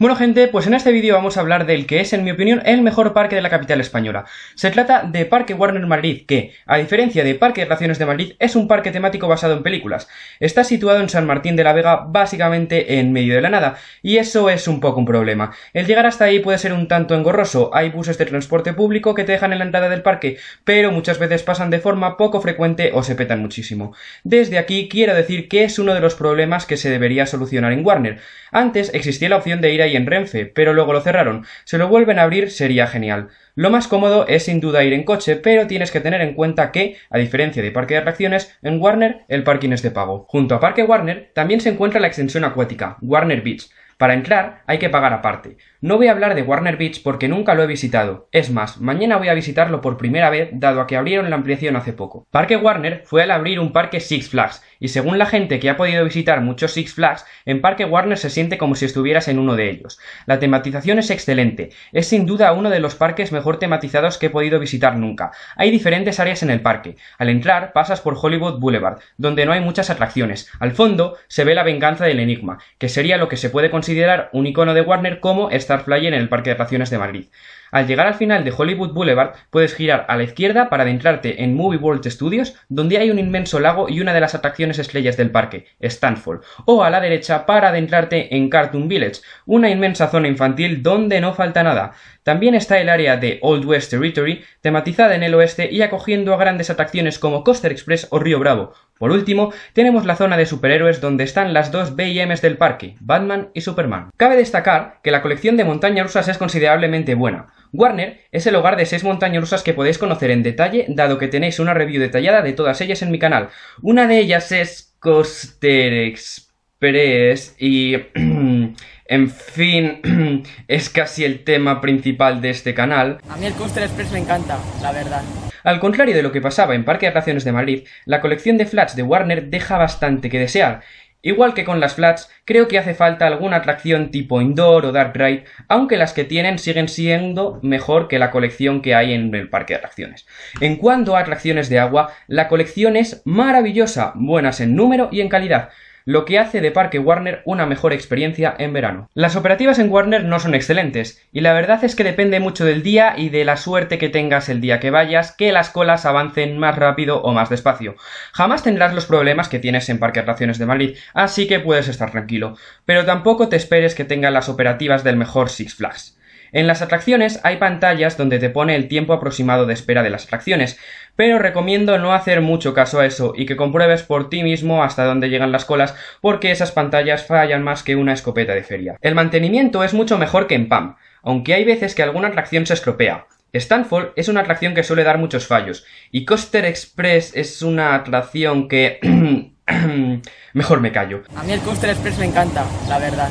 Bueno gente, pues en este vídeo vamos a hablar del que es en mi opinión el mejor parque de la capital española. Se trata de Parque Warner Madrid, que, a diferencia de Parque Raciones de Madrid, es un parque temático basado en películas. Está situado en San Martín de la Vega, básicamente en medio de la nada, y eso es un poco un problema. El llegar hasta ahí puede ser un tanto engorroso, hay buses de transporte público que te dejan en la entrada del parque, pero muchas veces pasan de forma poco frecuente o se petan muchísimo. Desde aquí quiero decir que es uno de los problemas que se debería solucionar en Warner. Antes existía la opción de ir a en Renfe, pero luego lo cerraron. Se lo vuelven a abrir, sería genial. Lo más cómodo es sin duda ir en coche, pero tienes que tener en cuenta que, a diferencia de parque de atracciones, en Warner el parking es de pago. Junto a Parque Warner también se encuentra la extensión acuática, Warner Beach. Para entrar hay que pagar aparte. No voy a hablar de Warner Beach porque nunca lo he visitado. Es más, mañana voy a visitarlo por primera vez dado a que abrieron la ampliación hace poco. Parque Warner fue al abrir un parque Six Flags y según la gente que ha podido visitar muchos Six Flags, en Parque Warner se siente como si estuvieras en uno de ellos. La tematización es excelente. Es sin duda uno de los parques mejor tematizados que he podido visitar nunca. Hay diferentes áreas en el parque. Al entrar pasas por Hollywood Boulevard, donde no hay muchas atracciones. Al fondo se ve la venganza del enigma, que sería lo que se puede considerar un icono de Warner como esta Starflyer en el Parque de Atracciones de Madrid. Al llegar al final de Hollywood Boulevard puedes girar a la izquierda para adentrarte en Movie World Studios, donde hay un inmenso lago y una de las atracciones estrellas del parque, Stanford, o a la derecha para adentrarte en Cartoon Village, una inmensa zona infantil donde no falta nada. También está el área de Old West Territory, tematizada en el oeste y acogiendo a grandes atracciones como Coaster Express o Río Bravo, por último, tenemos la zona de superhéroes donde están las dos BIMs del parque, Batman y Superman. Cabe destacar que la colección de montañas rusas es considerablemente buena. Warner es el hogar de seis montañas rusas que podéis conocer en detalle, dado que tenéis una review detallada de todas ellas en mi canal. Una de ellas es Coaster Express y... en fin, es casi el tema principal de este canal. A mí el Coaster Express me encanta, la verdad. Al contrario de lo que pasaba en Parque de Atracciones de Madrid, la colección de flats de Warner deja bastante que desear. Igual que con las flats, creo que hace falta alguna atracción tipo indoor o dark ride, aunque las que tienen siguen siendo mejor que la colección que hay en el parque de atracciones. En cuanto a atracciones de agua, la colección es maravillosa, buenas en número y en calidad lo que hace de Parque Warner una mejor experiencia en verano. Las operativas en Warner no son excelentes, y la verdad es que depende mucho del día y de la suerte que tengas el día que vayas, que las colas avancen más rápido o más despacio. Jamás tendrás los problemas que tienes en Parque Atracciones de Madrid, así que puedes estar tranquilo, pero tampoco te esperes que tengan las operativas del mejor Six Flags. En las atracciones hay pantallas donde te pone el tiempo aproximado de espera de las atracciones, pero recomiendo no hacer mucho caso a eso y que compruebes por ti mismo hasta dónde llegan las colas porque esas pantallas fallan más que una escopeta de feria. El mantenimiento es mucho mejor que en PAM, aunque hay veces que alguna atracción se estropea, Stanford es una atracción que suele dar muchos fallos y Coaster Express es una atracción que... Mejor me callo. A mí el Coaster Express me encanta, la verdad.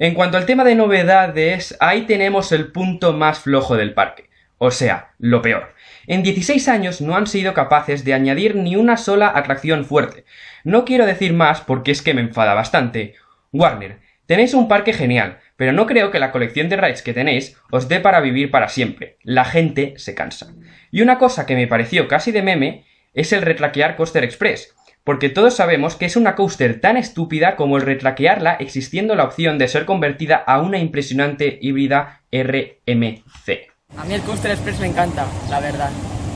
En cuanto al tema de novedades, ahí tenemos el punto más flojo del parque, o sea, lo peor. En 16 años no han sido capaces de añadir ni una sola atracción fuerte. No quiero decir más porque es que me enfada bastante. Warner, tenéis un parque genial, pero no creo que la colección de rides que tenéis os dé para vivir para siempre. La gente se cansa. Y una cosa que me pareció casi de meme es el retraquear Coaster Express, porque todos sabemos que es una coaster tan estúpida como el retraquearla existiendo la opción de ser convertida a una impresionante híbrida RMC. A mí el Coaster Express me encanta, la verdad.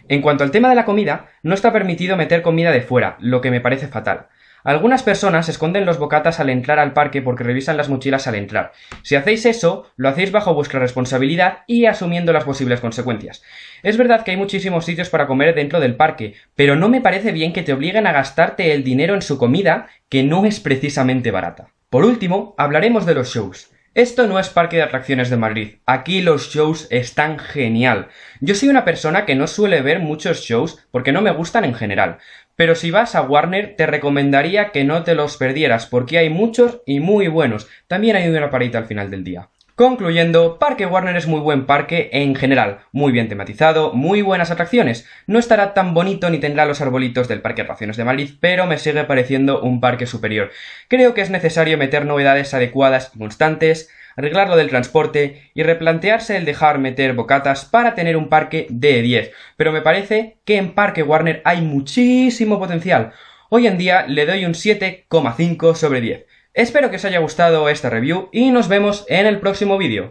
En cuanto al tema de la comida, no está permitido meter comida de fuera, lo que me parece fatal. Algunas personas esconden los bocatas al entrar al parque porque revisan las mochilas al entrar. Si hacéis eso, lo hacéis bajo vuestra responsabilidad y asumiendo las posibles consecuencias. Es verdad que hay muchísimos sitios para comer dentro del parque, pero no me parece bien que te obliguen a gastarte el dinero en su comida, que no es precisamente barata. Por último, hablaremos de los shows. Esto no es parque de atracciones de Madrid. Aquí los shows están genial. Yo soy una persona que no suele ver muchos shows porque no me gustan en general, pero si vas a Warner, te recomendaría que no te los perdieras, porque hay muchos y muy buenos. También hay una parita al final del día. Concluyendo, Parque Warner es muy buen parque en general, muy bien tematizado, muy buenas atracciones. No estará tan bonito ni tendrá los arbolitos del Parque Raciones de Madrid, pero me sigue pareciendo un parque superior. Creo que es necesario meter novedades adecuadas y constantes, arreglar lo del transporte y replantearse el dejar meter bocatas para tener un parque de 10. Pero me parece que en Parque Warner hay muchísimo potencial. Hoy en día le doy un 7,5 sobre 10. Espero que os haya gustado esta review y nos vemos en el próximo vídeo.